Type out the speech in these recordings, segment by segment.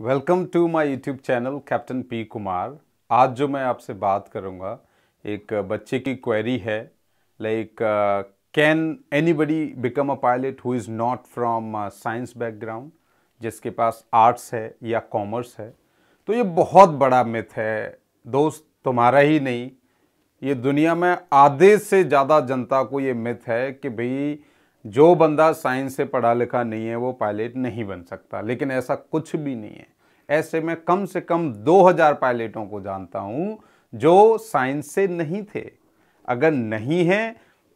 Welcome to my YouTube channel captain P Kumar आज जो मैं आपसे बात करूँगा एक बच्चे की क्वेरी है like can anybody become a pilot who is not from science background जिसके पास आर्ट्स है या कॉमर्स है तो ये बहुत बड़ा मिथ है दोस्त तुम्हारा ही नहीं ये दुनिया में आधे से ज़्यादा जनता को ये मिथ है कि भाई जो बंदा साइंस से पढ़ा लिखा नहीं है वो पायलट नहीं बन सकता लेकिन ऐसा कुछ भी नहीं है ऐसे में कम से कम 2000 पायलटों को जानता हूँ जो साइंस से नहीं थे अगर नहीं है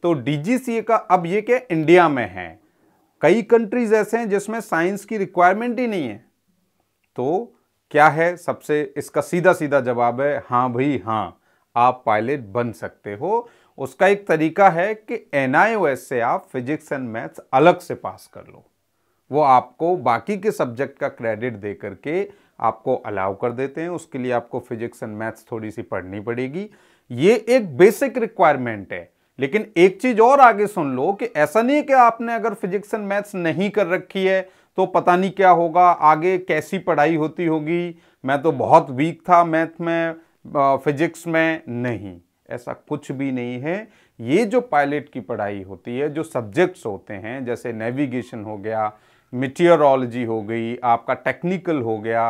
तो डीजीसीए का अब ये क्या इंडिया में है कई कंट्रीज ऐसे हैं जिसमें साइंस की रिक्वायरमेंट ही नहीं है तो क्या है सबसे इसका सीधा सीधा जवाब है हाँ भाई हाँ आप पायलट बन सकते हो उसका एक तरीका है कि एन से आप फिजिक्स एंड मैथ्स अलग से पास कर लो वो आपको बाकी के सब्जेक्ट का क्रेडिट दे करके आपको अलाउ कर देते हैं उसके लिए आपको फिजिक्स एंड मैथ्स थोड़ी सी पढ़नी पड़ेगी ये एक बेसिक रिक्वायरमेंट है लेकिन एक चीज और आगे सुन लो कि ऐसा नहीं है कि आपने अगर फिजिक्स एंड मैथ्स नहीं कर रखी है तो पता नहीं क्या होगा आगे कैसी पढ़ाई होती होगी मैं तो बहुत वीक था मैथ में फिजिक्स में नहीं ऐसा कुछ भी नहीं है ये जो पायलट की पढ़ाई होती है जो सब्जेक्ट्स होते हैं जैसे नेविगेशन हो गया मिटियोरोलॉजी हो गई आपका टेक्निकल हो गया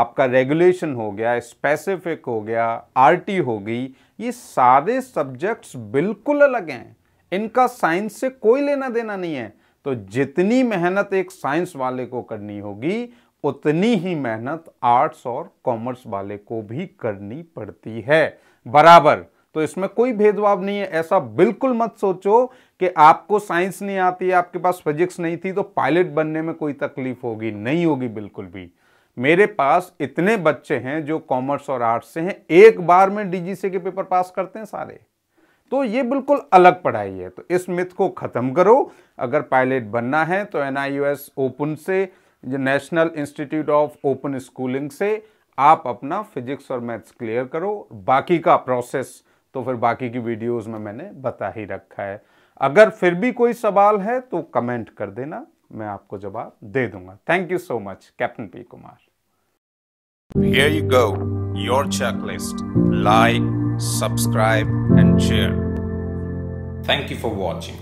आपका रेगुलेशन हो गया स्पेसिफिक हो गया आरटी हो गई ये सारे सब्जेक्ट्स बिल्कुल अलग हैं इनका साइंस से कोई लेना देना नहीं है तो जितनी मेहनत एक साइंस वाले को करनी होगी उतनी ही मेहनत आर्ट्स और कॉमर्स वाले को भी करनी पड़ती है बराबर तो इसमें कोई भेदभाव नहीं है ऐसा बिल्कुल मत सोचो कि आपको साइंस नहीं आती आपके पास फिजिक्स नहीं थी तो पायलट बनने में कोई तकलीफ होगी नहीं होगी बिल्कुल भी मेरे पास इतने बच्चे हैं जो कॉमर्स और आर्ट्स से हैं एक बार में डीजीसी के पेपर पास करते हैं सारे तो ये बिल्कुल अलग पढ़ाई है तो इस मिथ को ख़त्म करो अगर पायलट बनना है तो एन ओपन से national institute of open schooling से आप अपना फिजिक्स और मैथ्स क्लियर करो बाकी का प्रोसेस तो फिर बाकी की वीडियोस में मैंने बता ही रखा है अगर फिर भी कोई सवाल है तो कमेंट कर देना मैं आपको जवाब दे दूंगा thank you so much captain P Kumar Here you go, your checklist. Like, subscribe and share. Thank you for watching.